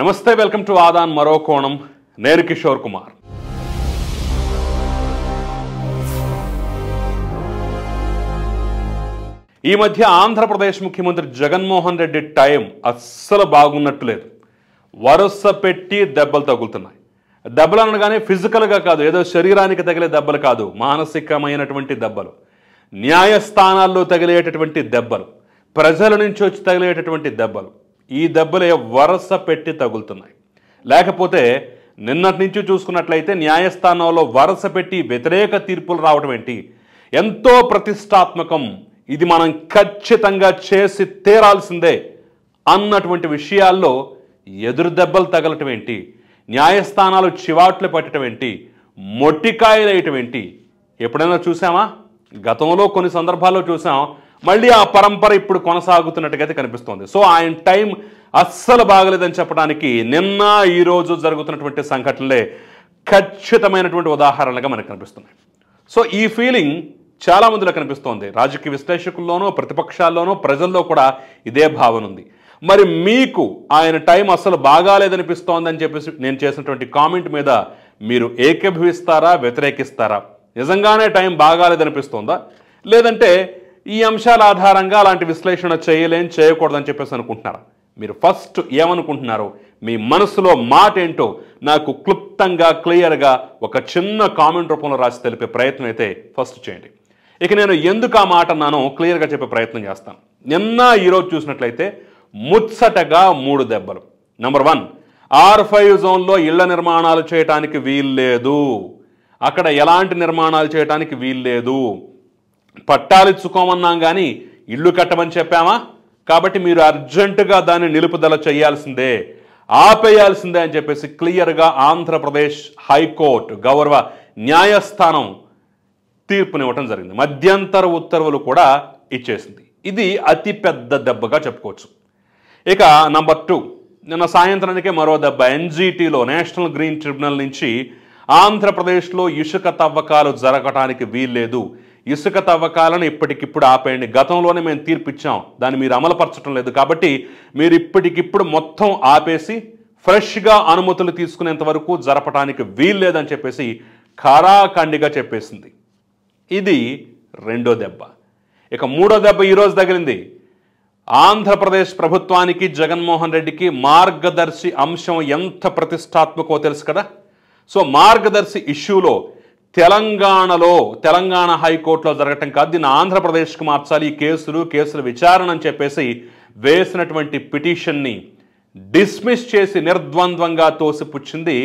నమస్తే welcome to ఆదాన్ మరో కోణం నేను కిషోర్ కుమార్ ఈ మధ్య ఆంధ్రప్రదేశ్ ముఖ్యమంత్రి జగన్మోహన్ రెడ్డి టైం అస్సలు బాగున్నట్టు లేదు వరుస పెట్టి దెబ్బలు తగులుతున్నాయి దెబ్బలు అనగానే ఫిజికల్గా కాదు ఏదో శరీరానికి తగిలే దెబ్బలు కాదు మానసికమైనటువంటి దెబ్బలు న్యాయస్థానాల్లో తగిలేటటువంటి దెబ్బలు ప్రజల నుంచి వచ్చి తగిలేటటువంటి దెబ్బలు ఈ దెబ్బలే వరస పెట్టి తగులుతున్నాయి లేకపోతే నిన్నటి నుంచి చూసుకున్నట్లయితే న్యాయస్థానంలో వరస పెట్టి వ్యతిరేక తీర్పులు రావడం ఏంటి ఎంతో ప్రతిష్టాత్మకం ఇది మనం ఖచ్చితంగా చేసి తీరాల్సిందే అన్నటువంటి విషయాల్లో ఎదురు దెబ్బలు తగలటం ఏంటి న్యాయస్థానాలు చివాట్లు పట్టడం ఏంటి వేయటం ఏంటి ఎప్పుడైనా చూసామా గతంలో కొన్ని సందర్భాల్లో చూసాం మళ్ళీ ఆ పరంపర ఇప్పుడు కొనసాగుతున్నట్టుగా అయితే కనిపిస్తోంది సో ఆయన టైం అస్సలు బాగలేదని చెప్పడానికి నిన్న ఈరోజు జరుగుతున్నటువంటి సంఘటనలే ఖచ్చితమైనటువంటి ఉదాహరణలుగా మనకు కనిపిస్తున్నాయి సో ఈ ఫీలింగ్ చాలా మందిలో కనిపిస్తోంది రాజకీయ విశ్లేషకుల్లోనూ ప్రతిపక్షాల్లోనూ ప్రజల్లో కూడా ఇదే భావన ఉంది మరి మీకు ఆయన టైం అస్సలు బాగాలేదనిపిస్తోందని చెప్పేసి నేను చేసినటువంటి కామెంట్ మీద మీరు ఏకీభవిస్తారా వ్యతిరేకిస్తారా నిజంగానే టైం బాగాలేదనిపిస్తోందా లేదంటే ఈ అంశాల ఆధారంగా అలాంటి విశ్లేషణ చేయలేం చేయకూడదని చెప్పేసి అనుకుంటున్నారు మీరు ఫస్ట్ ఏమనుకుంటున్నారు మీ మనసులో మాట ఏంటో నాకు క్లుప్తంగా క్లియర్గా ఒక చిన్న కామెంట్ రూపంలో రాసి తెలిపే ప్రయత్నం అయితే ఫస్ట్ చేయండి ఇక నేను ఎందుకు ఆ మాట అన్నానో క్లియర్గా చెప్పే ప్రయత్నం చేస్తాను నిన్న ఈరోజు చూసినట్లయితే ముచ్చటగా మూడు దెబ్బలు నెంబర్ వన్ ఆర్ ఫైవ్ జోన్లో ఇళ్ల నిర్మాణాలు చేయటానికి వీల్లేదు అక్కడ ఎలాంటి నిర్మాణాలు చేయటానికి వీల్లేదు ఇచ్చుకోమన్నాం కానీ ఇల్లు కట్టమని చెప్పామా కాబట్టి మీరు అర్జెంటుగా దాన్ని నిలుపుదల చేయాల్సిందే ఆపేయాల్సిందే అని చెప్పేసి క్లియర్గా ఆంధ్రప్రదేశ్ హైకోర్టు గౌరవ న్యాయస్థానం తీర్పునివ్వటం జరిగింది మధ్యంతర ఉత్తర్వులు కూడా ఇచ్చేసింది ఇది అతిపెద్ద దెబ్బగా చెప్పుకోవచ్చు ఇక నంబర్ టూ నిన్న సాయంత్రానికే మరో దెబ్బ ఎన్జీటీలో నేషనల్ గ్రీన్ ట్రిబ్యునల్ నుంచి ఆంధ్రప్రదేశ్లో ఇసుక తవ్వకాలు జరగటానికి వీల్లేదు ఇసుక తవ్వకాలను ఇప్పటికిప్పుడు ఆపేయండి గతంలోనే మేము తీర్పిచ్చాం దాన్ని మీరు అమలుపరచడం లేదు కాబట్టి మీరు ఇప్పటికిప్పుడు మొత్తం ఆపేసి ఫ్రెష్గా అనుమతులు తీసుకునేంత వరకు జరపడానికి వీలు లేదని చెప్పేసి ఖారాఖండిగా చెప్పేసింది ఇది రెండో దెబ్బ ఇక మూడో దెబ్బ ఈరోజు తగిలింది ఆంధ్రప్రదేశ్ ప్రభుత్వానికి జగన్మోహన్ రెడ్డికి మార్గదర్శి అంశం ఎంత ప్రతిష్టాత్మకో తెలుసు కదా సో మార్గదర్శి ఇష్యూలో తెలంగాణలో తెలంగాణ హైకోర్టులో జరగటం కాదు దీన్ని ఆంధ్రప్రదేశ్కు మార్చాలి కేసులు కేసుల విచారణ అని చెప్పేసి వేసినటువంటి పిటిషన్ని డిస్మిస్ చేసి నిర్ద్వంద్వంగా తోసిపుచ్చింది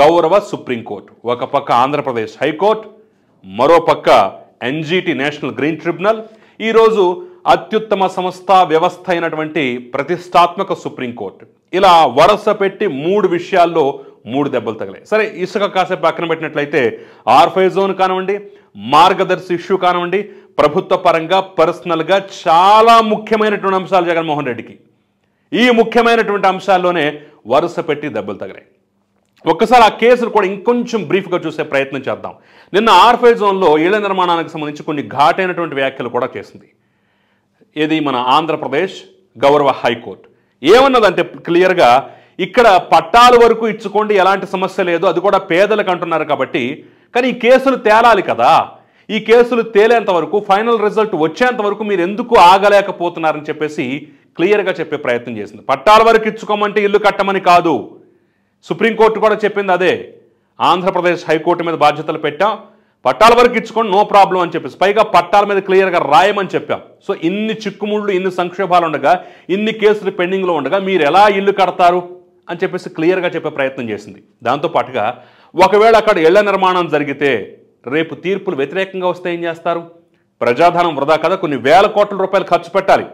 గౌరవ సుప్రీంకోర్టు ఒక పక్క ఆంధ్రప్రదేశ్ హైకోర్టు మరోపక్క ఎన్జీటీ నేషనల్ గ్రీన్ ట్రిబ్యునల్ ఈరోజు అత్యుత్తమ సంస్థ వ్యవస్థ అయినటువంటి ప్రతిష్టాత్మక సుప్రీంకోర్టు ఇలా వరుస పెట్టి మూడు విషయాల్లో మూడు దెబ్బలు తగిలాయి సరే ఇసుక కాసేపు పక్కన పెట్టినట్లయితే ఆర్ఫై జోన్ కానివ్వండి మార్గదర్శి ఇష్యూ కానివ్వండి ప్రభుత్వ పరంగా పర్సనల్గా చాలా ముఖ్యమైనటువంటి అంశాలు జగన్మోహన్ రెడ్డికి ఈ ముఖ్యమైనటువంటి అంశాల్లోనే వరుస పెట్టి దెబ్బలు తగిలాయి ఒక్కసారి ఆ కేసులు కూడా ఇంకొంచెం బ్రీఫ్గా చూసే ప్రయత్నం చేద్దాం నిన్న ఆర్ఫై జోన్లో ఇళ్ల నిర్మాణానికి సంబంధించి కొన్ని ఘాటైనటువంటి వ్యాఖ్యలు కూడా చేసింది ఇది మన ఆంధ్రప్రదేశ్ గౌరవ హైకోర్టు ఏమన్నదంటే క్లియర్గా ఇక్కడ పట్టాల వరకు ఇచ్చుకోండి ఎలాంటి సమస్య లేదు అది కూడా పేదలకు అంటున్నారు కాబట్టి కానీ ఈ కేసులు తేలాలి కదా ఈ కేసులు తేలేంత వరకు ఫైనల్ రిజల్ట్ వచ్చేంత వరకు మీరు ఎందుకు ఆగలేకపోతున్నారని చెప్పేసి క్లియర్గా చెప్పే ప్రయత్నం చేసింది పట్టాల వరకు ఇచ్చుకోమంటే ఇల్లు కట్టమని కాదు సుప్రీంకోర్టు కూడా చెప్పింది అదే ఆంధ్రప్రదేశ్ హైకోర్టు మీద బాధ్యతలు పెట్టాం పట్టాల వరకు ఇచ్చుకోండి నో ప్రాబ్లం అని చెప్పేసి పైగా పట్టాల మీద క్లియర్గా రాయమని చెప్పాం సో ఇన్ని చిక్కుముళ్ళు ఇన్ని సంక్షోభాలు ఉండగా ఇన్ని కేసులు పెండింగ్లో ఉండగా మీరు ఎలా ఇల్లు కడతారు అని చెప్పేసి క్లియర్గా చెప్పే ప్రయత్నం చేసింది దాంతోపాటుగా ఒకవేళ అక్కడ ఇళ్ల నిర్మాణం జరిగితే రేపు తీర్పులు వ్యతిరేకంగా వస్తే ఏం చేస్తారు ప్రజాధనం వృధా కదా కొన్ని వేల కోట్ల రూపాయలు ఖర్చు పెట్టాలి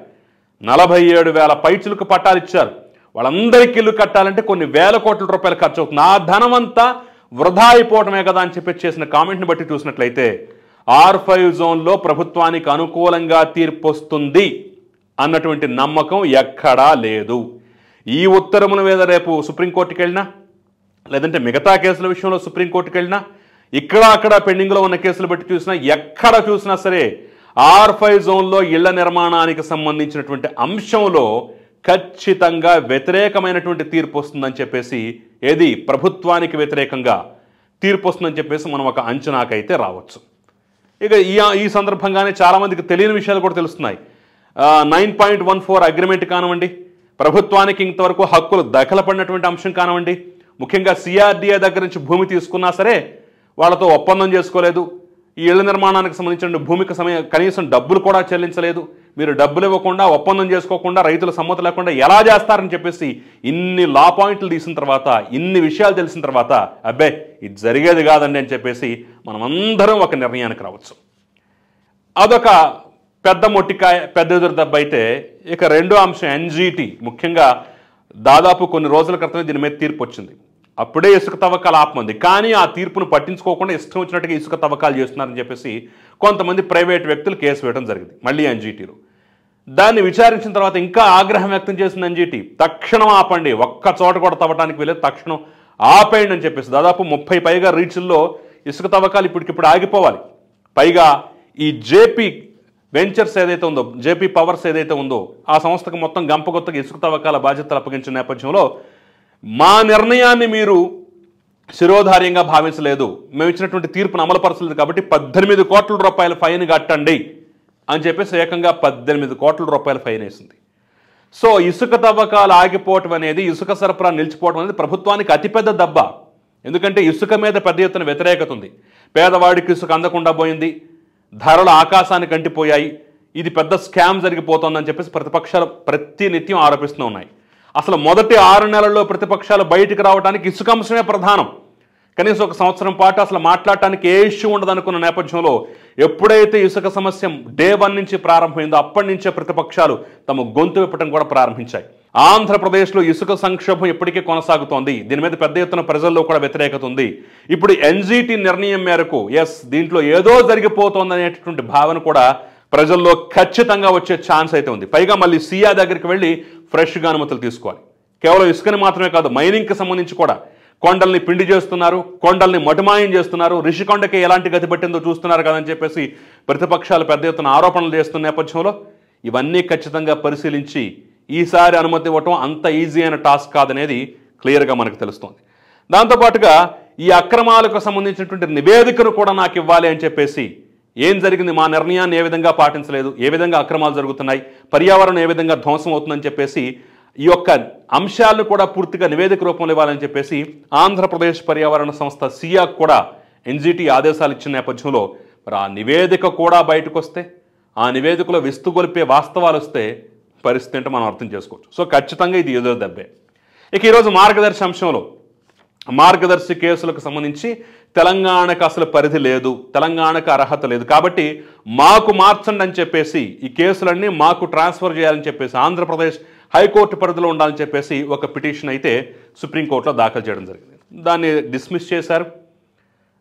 నలభై ఏడు వేల పైచులకు పట్టాలు ఇచ్చారు వాళ్ళందరికీ ఇల్లు కట్టాలంటే కొన్ని వేల కోట్ల రూపాయలు ఖర్చు అవుతుంది ఆ ధనం అంతా వృధా అయిపోవటమే కదా అని చెప్పి చేసిన కామెంట్ని బట్టి చూసినట్లయితే ఆర్ ఫైవ్ జోన్లో ప్రభుత్వానికి అనుకూలంగా తీర్పు వస్తుంది అన్నటువంటి నమ్మకం ఎక్కడా లేదు ఈ ఉత్తర్వుల మీద రేపు సుప్రీంకోర్టుకి వెళ్ళినా లేదంటే మిగతా కేసుల విషయంలో సుప్రీంకోర్టుకి వెళ్ళినా ఇక్కడ అక్కడ పెండింగ్లో ఉన్న కేసులు బట్టి చూసినా ఎక్కడ చూసినా సరే ఆర్ ఫైవ్ జోన్లో ఇళ్ల నిర్మాణానికి సంబంధించినటువంటి అంశంలో ఖచ్చితంగా వ్యతిరేకమైనటువంటి తీర్పు వస్తుందని చెప్పేసి ఏది ప్రభుత్వానికి వ్యతిరేకంగా తీర్పు వస్తుందని చెప్పేసి మనం ఒక అంచనాకైతే రావచ్చు ఇక ఈ ఈ సందర్భంగానే చాలామందికి తెలియని విషయాలు కూడా తెలుస్తున్నాయి nine point one four agreement కానివ్వండి ప్రభుత్వానికి ఇంతవరకు హక్కులు పడినటువంటి అంశం కానివ్వండి ముఖ్యంగా సిఆర్డీఏ దగ్గర నుంచి భూమి తీసుకున్నా సరే వాళ్ళతో ఒప్పందం చేసుకోలేదు ఈ ఇళ్ల నిర్మాణానికి సంబంధించిన భూమికి సమయం కనీసం డబ్బులు కూడా చెల్లించలేదు మీరు డబ్బులు ఇవ్వకుండా ఒప్పందం చేసుకోకుండా రైతుల సమ్మతి లేకుండా ఎలా చేస్తారని చెప్పేసి ఇన్ని లా పాయింట్లు తీసిన తర్వాత ఇన్ని విషయాలు తెలిసిన తర్వాత అబ్బే ఇది జరిగేది కాదండి అని చెప్పేసి మనమందరం ఒక నిర్ణయానికి రావచ్చు అదొక పెద్ద మొట్టికాయ పెద్ద ఎదురు దెబ్బ అయితే ఇక రెండో అంశం ఎన్జీటీ ముఖ్యంగా దాదాపు కొన్ని రోజుల క్రితమే దీని మీద తీర్పు వచ్చింది అప్పుడే ఇసుక తవ్వకాలు ఆపమంది కానీ ఆ తీర్పును పట్టించుకోకుండా ఇష్టం వచ్చినట్టుగా ఇసుక తవ్వకాలు చేస్తున్నారని చెప్పేసి కొంతమంది ప్రైవేట్ వ్యక్తులు కేసు వేయడం జరిగింది మళ్ళీ ఎన్జీటీలో దాన్ని విచారించిన తర్వాత ఇంకా ఆగ్రహం వ్యక్తం చేసింది ఎన్జీటీ తక్షణం ఆపండి ఒక్క చోట కూడా తవ్వటానికి వెళ్ళి తక్షణం ఆపేయండి అని చెప్పేసి దాదాపు ముప్పై పైగా రీచ్ల్లో ఇసుక తవ్వకాలు ఇప్పటికిప్పుడు ఆగిపోవాలి పైగా ఈ జేపీ వెంచర్స్ ఏదైతే ఉందో జేపీ పవర్స్ ఏదైతే ఉందో ఆ సంస్థకు మొత్తం గంపగొత్తగా ఇసుక తవ్వకాల బాధ్యతలు అప్పగించిన నేపథ్యంలో మా నిర్ణయాన్ని మీరు శిరోధార్యంగా భావించలేదు మేము ఇచ్చినటువంటి తీర్పును అమలుపరచలేదు కాబట్టి పద్దెనిమిది కోట్ల రూపాయల ఫైన్ కట్టండి అని చెప్పేసి ఏకంగా పద్దెనిమిది కోట్ల రూపాయల ఫైన్ వేసింది సో ఇసుక తవ్వకాలు ఆగిపోవటం అనేది ఇసుక సరఫరా నిలిచిపోవడం అనేది ప్రభుత్వానికి అతిపెద్ద దెబ్బ ఎందుకంటే ఇసుక మీద పెద్ద ఎత్తున వ్యతిరేకత ఉంది పేదవాడికి ఇసుక అందకుండా పోయింది ధరలు ఆకాశానికి అంటిపోయాయి ఇది పెద్ద స్కామ్ జరిగిపోతుందని చెప్పేసి ప్రతిపక్షాలు ప్రతినిత్యం ఆరోపిస్తూ ఉన్నాయి అసలు మొదటి ఆరు నెలల్లో ప్రతిపక్షాలు బయటికి రావడానికి ఇసుక అంశమే ప్రధానం కనీసం ఒక సంవత్సరం పాటు అసలు మాట్లాడటానికి ఏ ఇష్యూ ఉండదనుకున్న నేపథ్యంలో ఎప్పుడైతే ఇసుక సమస్య డే వన్ నుంచి ప్రారంభమైందో అప్పటి నుంచే ప్రతిపక్షాలు తమ గొంతు విప్పటం కూడా ప్రారంభించాయి ఆంధ్రప్రదేశ్లో ఇసుక సంక్షోభం ఇప్పటికే కొనసాగుతోంది దీని మీద పెద్ద ఎత్తున ప్రజల్లో కూడా వ్యతిరేకత ఉంది ఇప్పుడు ఎన్జీటీ నిర్ణయం మేరకు ఎస్ దీంట్లో ఏదో జరిగిపోతోందనేటటువంటి భావన కూడా ప్రజల్లో ఖచ్చితంగా వచ్చే ఛాన్స్ అయితే ఉంది పైగా మళ్ళీ సీఆ దగ్గరికి వెళ్ళి ఫ్రెష్గా అనుమతులు తీసుకోవాలి కేవలం ఇసుకని మాత్రమే కాదు మైనింగ్కి సంబంధించి కూడా కొండల్ని పిండి చేస్తున్నారు కొండల్ని మటుమాయం చేస్తున్నారు రిషికొండకి ఎలాంటి గతి పట్టిందో చూస్తున్నారు కదని చెప్పేసి ప్రతిపక్షాలు పెద్ద ఎత్తున ఆరోపణలు చేస్తున్న నేపథ్యంలో ఇవన్నీ ఖచ్చితంగా పరిశీలించి ఈసారి అనుమతి ఇవ్వటం అంత ఈజీ అయిన టాస్క్ కాదనేది క్లియర్గా మనకు తెలుస్తుంది దాంతోపాటుగా ఈ అక్రమాలకు సంబంధించినటువంటి నివేదికను కూడా నాకు ఇవ్వాలి అని చెప్పేసి ఏం జరిగింది మా నిర్ణయాన్ని ఏ విధంగా పాటించలేదు ఏ విధంగా అక్రమాలు జరుగుతున్నాయి పర్యావరణం ఏ విధంగా ధ్వంసం అవుతుందని చెప్పేసి ఈ యొక్క అంశాలను కూడా పూర్తిగా నివేదిక రూపంలో ఇవ్వాలని చెప్పేసి ఆంధ్రప్రదేశ్ పర్యావరణ సంస్థ సియాక్ కూడా ఎన్జిటి ఆదేశాలు ఇచ్చిన నేపథ్యంలో మరి ఆ నివేదిక కూడా బయటకు వస్తే ఆ నివేదికలో విస్తుగొలిపే వాస్తవాలు వస్తే పరిస్థితి అంటే మనం అర్థం చేసుకోవచ్చు సో ఖచ్చితంగా ఇది ఏదో దెబ్బే ఇక ఈరోజు మార్గదర్శి అంశంలో మార్గదర్శి కేసులకు సంబంధించి తెలంగాణకు అసలు పరిధి లేదు తెలంగాణకు అర్హత లేదు కాబట్టి మాకు మార్చండి అని చెప్పేసి ఈ కేసులన్నీ మాకు ట్రాన్స్ఫర్ చేయాలని చెప్పేసి ఆంధ్రప్రదేశ్ హైకోర్టు పరిధిలో ఉండాలని చెప్పేసి ఒక పిటిషన్ అయితే సుప్రీంకోర్టులో దాఖలు చేయడం జరిగింది దాన్ని డిస్మిస్ చేశారు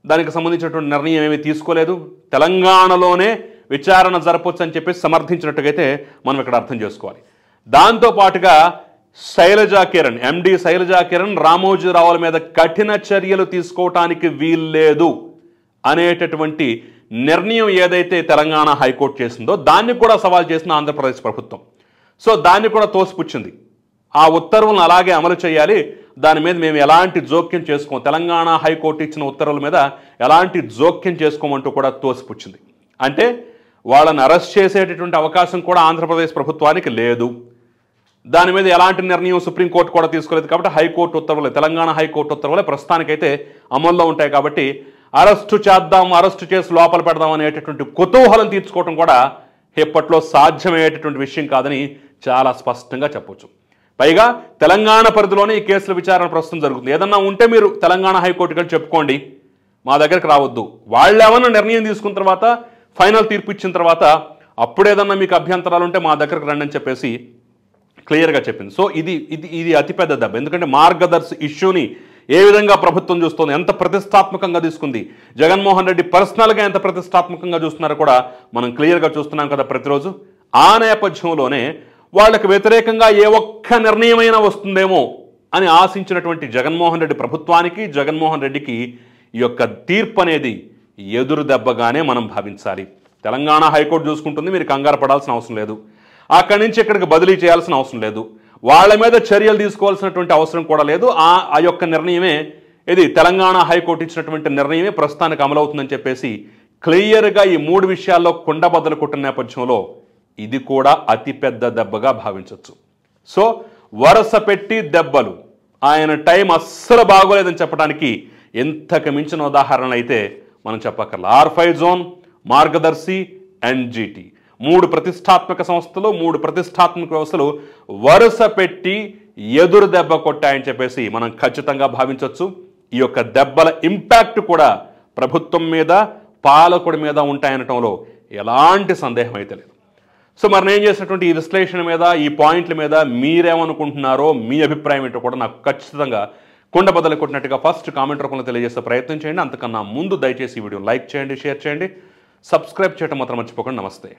దానికి సంబంధించినటువంటి నిర్ణయం ఏమీ తీసుకోలేదు తెలంగాణలోనే విచారణ జరపొచ్చు అని చెప్పేసి సమర్థించినట్టుగైతే మనం ఇక్కడ అర్థం చేసుకోవాలి దాంతోపాటుగా శైలజా కిరణ్ ఎండి శైలజా కిరణ్ రామోజీరావుల మీద కఠిన చర్యలు తీసుకోవటానికి వీల్లేదు అనేటటువంటి నిర్ణయం ఏదైతే తెలంగాణ హైకోర్టు చేసిందో దాన్ని కూడా సవాల్ చేసిన ఆంధ్రప్రదేశ్ ప్రభుత్వం సో దాన్ని కూడా తోసిపుచ్చింది ఆ ఉత్తర్వులను అలాగే అమలు చేయాలి దాని మీద మేము ఎలాంటి జోక్యం చేసుకోం తెలంగాణ హైకోర్టు ఇచ్చిన ఉత్తర్వుల మీద ఎలాంటి జోక్యం చేసుకోమంటూ కూడా తోసిపుచ్చింది అంటే వాళ్ళని అరెస్ట్ చేసేటటువంటి అవకాశం కూడా ఆంధ్రప్రదేశ్ ప్రభుత్వానికి లేదు దాని మీద ఎలాంటి నిర్ణయం సుప్రీంకోర్టు కూడా తీసుకోలేదు కాబట్టి హైకోర్టు ఉత్తర్వులే తెలంగాణ హైకోర్టు ఉత్తర్వులే ప్రస్తుతానికైతే అమల్లో ఉంటాయి కాబట్టి అరెస్టు చేద్దాం అరెస్టు చేసి లోపల పెడదాం అనేటటువంటి కుతూహలం తీర్చుకోవటం కూడా ఎప్పట్లో సాధ్యమయ్యేటటువంటి విషయం కాదని చాలా స్పష్టంగా చెప్పొచ్చు పైగా తెలంగాణ పరిధిలోనే ఈ కేసుల విచారణ ప్రస్తుతం జరుగుతుంది ఏదన్నా ఉంటే మీరు తెలంగాణ హైకోర్టుకి చెప్పుకోండి మా దగ్గరికి రావద్దు వాళ్ళు ఏమైనా నిర్ణయం తీసుకున్న తర్వాత ఫైనల్ తీర్పు ఇచ్చిన తర్వాత అప్పుడేదన్నా మీకు అభ్యంతరాలు ఉంటే మా దగ్గరకు రండి అని చెప్పేసి క్లియర్గా చెప్పింది సో ఇది ఇది ఇది అతిపెద్ద దెబ్బ ఎందుకంటే మార్గదర్శి ఇష్యూని ఏ విధంగా ప్రభుత్వం చూస్తుంది ఎంత ప్రతిష్టాత్మకంగా తీసుకుంది జగన్మోహన్ రెడ్డి పర్సనల్గా ఎంత ప్రతిష్టాత్మకంగా చూస్తున్నారో కూడా మనం క్లియర్గా చూస్తున్నాం కదా ప్రతిరోజు ఆ నేపథ్యంలోనే వాళ్ళకు వ్యతిరేకంగా ఏ ఒక్క నిర్ణయమైనా వస్తుందేమో అని ఆశించినటువంటి జగన్మోహన్ రెడ్డి ప్రభుత్వానికి జగన్మోహన్ రెడ్డికి ఈ యొక్క తీర్పు అనేది ఎదురు దెబ్బగానే మనం భావించాలి తెలంగాణ హైకోర్టు చూసుకుంటుంది మీరు కంగారు పడాల్సిన అవసరం లేదు అక్కడి నుంచి ఇక్కడికి బదిలీ చేయాల్సిన అవసరం లేదు వాళ్ళ మీద చర్యలు తీసుకోవాల్సినటువంటి అవసరం కూడా లేదు ఆ ఆ యొక్క నిర్ణయమే ఇది తెలంగాణ హైకోర్టు ఇచ్చినటువంటి నిర్ణయమే ప్రస్తుతానికి అమలవుతుందని చెప్పేసి క్లియర్గా ఈ మూడు విషయాల్లో కుండబద్దలు కొట్టిన నేపథ్యంలో ఇది కూడా అతిపెద్ద దెబ్బగా భావించవచ్చు సో వరుస పెట్టి దెబ్బలు ఆయన టైం అస్సలు బాగోలేదని చెప్పడానికి ఎంతకు మించిన ఉదాహరణ అయితే మనం చెప్పక్కర్లా five zone Margadarsi and GT మూడు ప్రతిష్టాత్మక సంస్థలు మూడు ప్రతిష్టాత్మక వ్యవస్థలు వరుస పెట్టి ఎదురు దెబ్బ కొట్టాయని చెప్పేసి మనం ఖచ్చితంగా భావించవచ్చు ఈ యొక్క దెబ్బల ఇంపాక్ట్ కూడా ప్రభుత్వం మీద పాలకుడి మీద ఉంటాయనటంలో ఎలాంటి సందేహం అయితే లేదు సో మరి నేను చేసినటువంటి ఈ విశ్లేషణ మీద ఈ పాయింట్ల మీద మీరేమనుకుంటున్నారో మీ అభిప్రాయం ఏంటో కూడా నాకు ఖచ్చితంగా కొండ బదలు కొట్టినట్టుగా ఫస్ట్ కామెంట్ రూపంలో తెలియజేసే ప్రయత్నం చేయండి అంతకన్నా ముందు దయచేసి ఈ వీడియో లైక్ చేయండి షేర్ చేయండి సబ్స్క్రైబ్ చేయడం మాత్రం మర్చిపోకండి నమస్తే